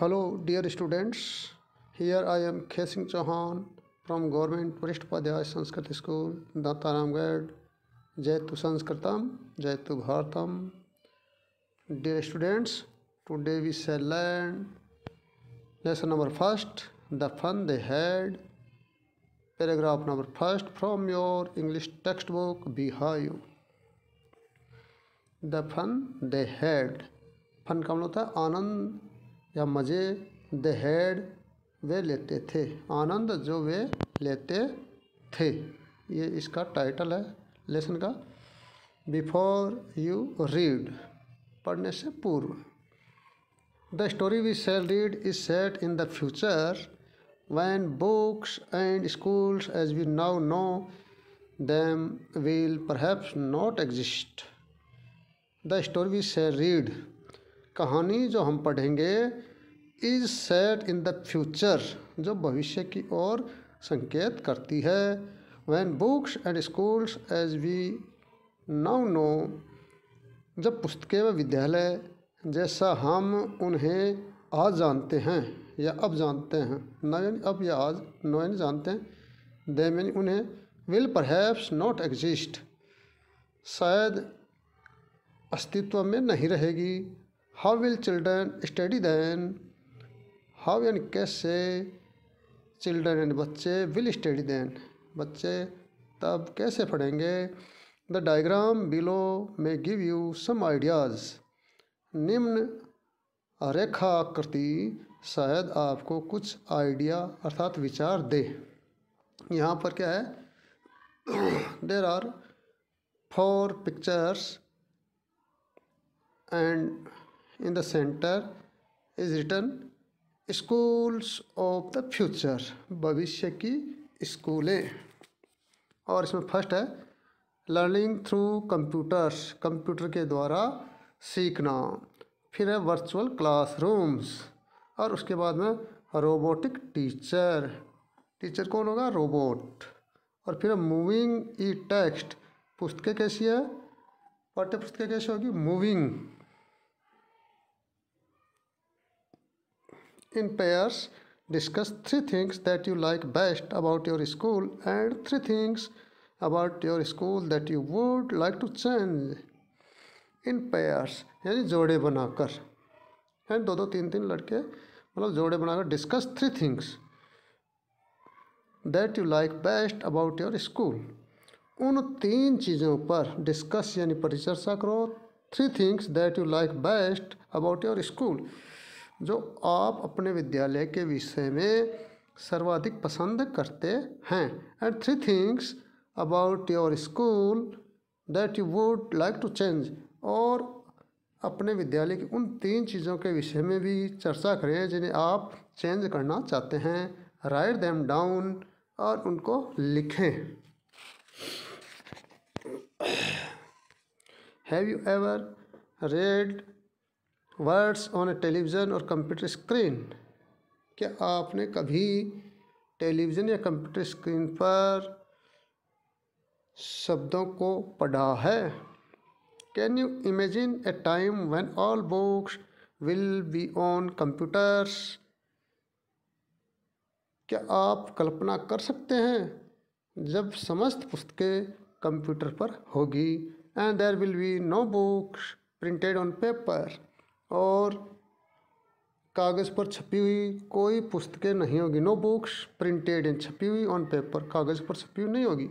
Hello dear students here I am खे Singh Chauhan from government वरिष्ठ Upadhyay Sanskrit school Ramgarh जय तु संस्कृतम जय तु भारतम dear students today we shall learn lesson number first the fun they had paragraph number first from your English textbook by the fun they had fun का मतलब होता है आनंद या मज़े द हेड वे लेते थे आनंद जो वे लेते थे ये इसका टाइटल है लेसन का बिफोर यू रीड पढ़ने से पूर्व the story we shall read is set in the future when books and schools as we now know them will perhaps not exist the story we shall read कहानी जो हम पढ़ेंगे is set in the future जो भविष्य की ओर संकेत करती है when books and schools as we now know जब पुस्तकें व विद्यालय जैसा हम उन्हें आज जानते हैं या अब जानते हैं ना यानी अब या आज नो यानी जानते हैं दे मीन उन्हें विल परहैप्स नॉट एग्जिस्ट शायद अस्तित्व में नहीं रहेगी how will children study then how and कैसे चिल्ड्रन एंड बच्चे विल स्टडी दैन बच्चे तब कैसे पढ़ेंगे द डायग्राम बिलो में गिव यू सम आइडियाज़ निम्न रेखा आकृति शायद आपको कुछ आइडिया अर्थात विचार दे यहाँ पर क्या है there are four pictures and in the centre is is schools of the future भविष्य की स्कूलें और इसमें फर्स्ट है लर्निंग थ्रू कंप्यूटर्स कंप्यूटर के द्वारा सीखना फिर है वर्चुअल क्लासरूम्स और उसके बाद में रोबोटिक टीचर टीचर कौन होगा रोबोट और फिर मूविंग ई टेक्स्ट पुस्तकें कैसी है पाठ्य पुस्तकें कैसी होगी moving in pairs. Discuss three things that you like best about your school and three things about your school that you would like to change. In pairs यानी जोड़े बनाकर हैं दो दो तीन तीन लड़के मतलब जोड़े बनाकर discuss three things that you like best about your school उन तीन चीज़ों पर डिस्कस यानी परिचर्चा करो three things that you like best about your school जो आप अपने विद्यालय के विषय में सर्वाधिक पसंद करते हैं and three things about your school that you would like to change और अपने विद्यालय की उन तीन चीज़ों के विषय में भी चर्चा करें जिन्हें आप चेंज करना चाहते हैं राइट देम डाउन और उनको लिखें have you ever read words on a television और कंप्यूटर स्क्रीन क्या आपने कभी टेलीविज़न या कंप्यूटर स्क्रीन पर शब्दों को पढ़ा है can you imagine a time when all books will be on computers क्या आप कल्पना कर सकते हैं जब समस्त पुस्तकें कंप्यूटर पर होगी and there will be no books printed on paper और कागज़ पर छपी हुई कोई पुस्तकें नहीं होगी नो बुक्स प्रिंटेड एंड छपी हुई ऑन पेपर कागज़ पर छपी हुई नहीं होगी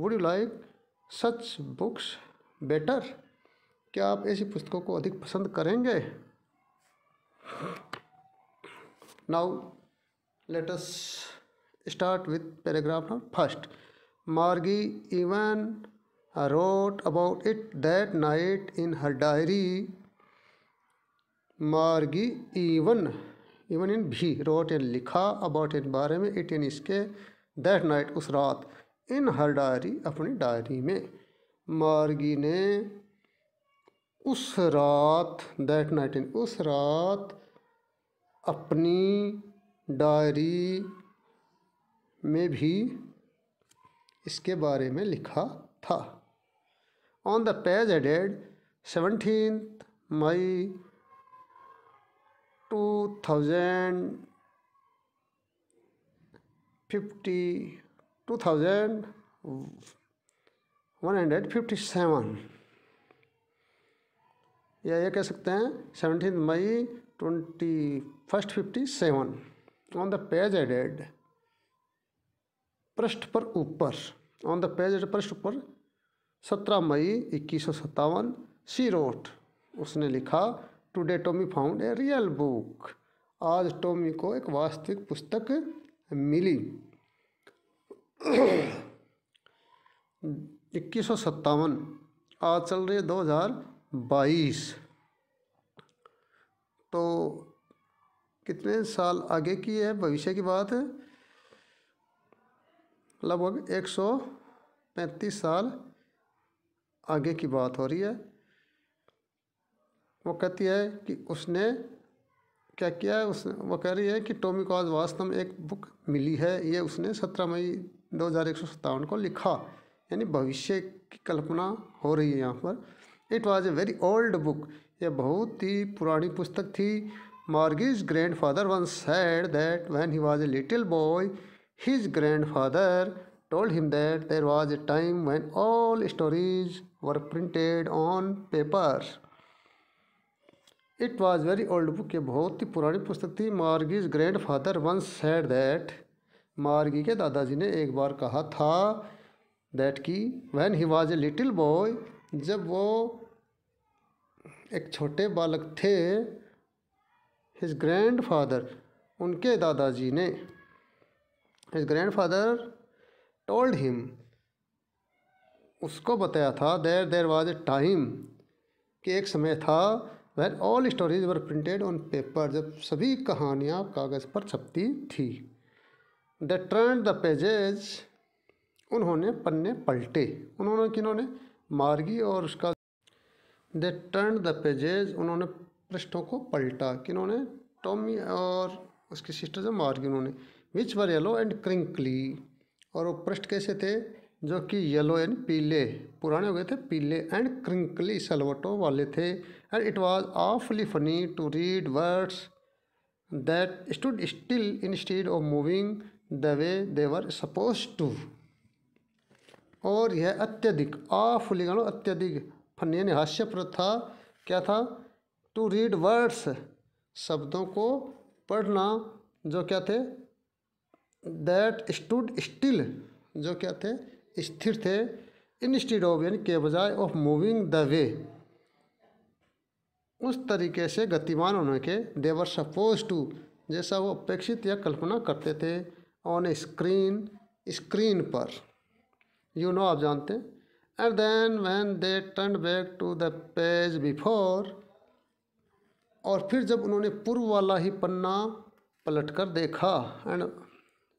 would you like such books better क्या आप ऐसी पुस्तकों को अधिक पसंद करेंगे now let us start paragraph paragraph first Margie even wrote about it that night in her diary Margie even even in भी रोट इन लिखा अबाउट इन बारे में इट इन इसके दैट नाइट उस रात इन हर डायरी अपनी डायरी में मार्गी ने उस रात दैट नाइट इन उस रात अपनी डायरी में भी इसके बारे में लिखा था on the page headed seventeen May two thousand fifty two thousand one hundred fifty seven या ये कह सकते हैं seventeen May twenty first fifty seven on the page headed पृष्ठ पर ऊपर ऑन द पेज एडेड पृष्ठ पर सत्रह मई इक्कीस सौ सत्तावन सी रोट उसने लिखा today Tommy found a real book आज टोमी को एक वास्तविक पुस्तक मिली इक्कीस सौ सत्तावन आज चल रही है दो हज़ार बाईस तो कितने साल आगे की है भविष्य की बात लगभग एक सौ पैंतीस साल आगे की बात हो रही है वो कहती है कि उसने क्या किया है उस वो कह रही है कि टोमी को आज वास्तव में एक बुक मिली है ये उसने सत्रह मई दो हज़ार एक सौ सत्तावन को लिखा यानी भविष्य की कल्पना हो रही है यहाँ पर it was a very old book यह बहुत ही पुरानी पुस्तक थी Margie's grandfather once said that when he was a little boy his grandfather told him that there was a time when all stories were printed on paper it was very old book ये बहुत ही पुरानी पुस्तक थी Margie's grandfather once said that Margie के दादाजी ने एक बार कहा था दैट की when he was a little boy जब वो एक छोटे बालक थे हिज ग्रैंड फादर उनके दादाजी ने his grandfather told him उसको बताया था देर देर वॉज ए टाइम कि एक समय था when all stories were printed on paper जब सभी कहानियाँ कागज़ पर छपती थी द टर्न द पेजेज उन्होंने पन्ने पलटे उन्होंने किन्होंने मार्गी और उसका द टर्न द पेजेज उन्होंने पृष्ठों को पलटा किन्होंने टॉमी और उसकी सिस्टर जो मार्गी उन्होंने which were yellow and crinkly और वो पृष्ठ कैसे थे जो कि येलो एंड पीले पुराने हो गए थे पीले एंड क्रिंकली सलवटों वाले थे and it was awfully funny to read words that stood still instead of moving the way they were supposed to और यह अत्यधिक ऑफली गण अत्यधिक फनी यानी हास्यप्रद था क्या था टू रीड वर्ड्स शब्दों को पढ़ना जो क्या थे दैट स्टूड स्टिल जो क्या थे स्थिर थे इंस्टेड ऑफ यानी के बजाय ऑफ मूविंग द वे उस तरीके से गतिमान होने के देवर सपोज टू जैसा वो अपेक्षित या कल्पना करते थे ऑन स्क्रीन स्क्रीन पर यू you नो know, आप जानते हैं and then when they turn back to the page before और फिर जब उन्होंने पूर्व वाला ही पन्ना पलट कर देखा एंड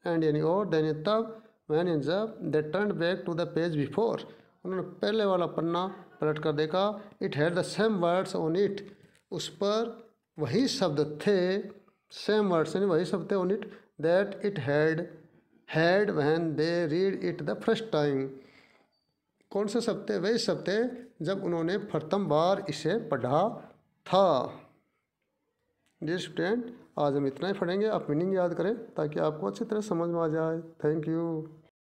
एंड यानी और देने तब मैन इन जब they turn back to the page before उन्होंने पहले वाला पन्ना पलट कर देखा it had the same words on it उस पर वही शब्द थे सेम वर्ड्स यानी वही शब्द थे on it that it had had when they read it the first time कौन से शब्द थे वही शब्द थे जब उन्होंने प्रथम बार इसे पढ़ा था जी स्टूडेंट आज हम इतना ही पढ़ेंगे आप मीनिंग याद करें ताकि आपको अच्छी तरह समझ में आ जाए थैंक यू